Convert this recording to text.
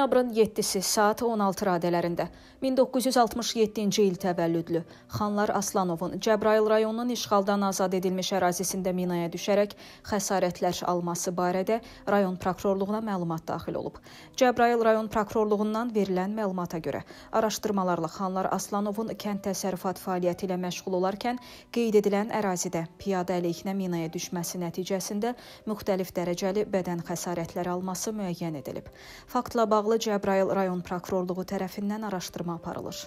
Noyabrın 7-si saat 16 radələrində 1967-ci il təvəllüdlü Xanlar Aslanovun Cəbrayıl rayonunun işğaldan azad edilmiş ərazisində minaya düşərək xəsarətlər alması barədə rayon prokurorluğuna məlumat daxil olub. Cəbrayıl rayon prokurorluğundan verilən məlumata görə araşdırmalarla Xanlar Aslanovun kənd təsərrüfat fəaliyyəti ilə məşğul olarkən qeyd edilən ərazidə piyada əleyhinə minaya düşməsi nəticəsində müxtəlif dərəcəli bədən xəsarətləri alması müəyyən edilib. Faktla bağlı bağlı Cəbrayıl rayon prokurorluğu tərəfindən araşdırma aparılır.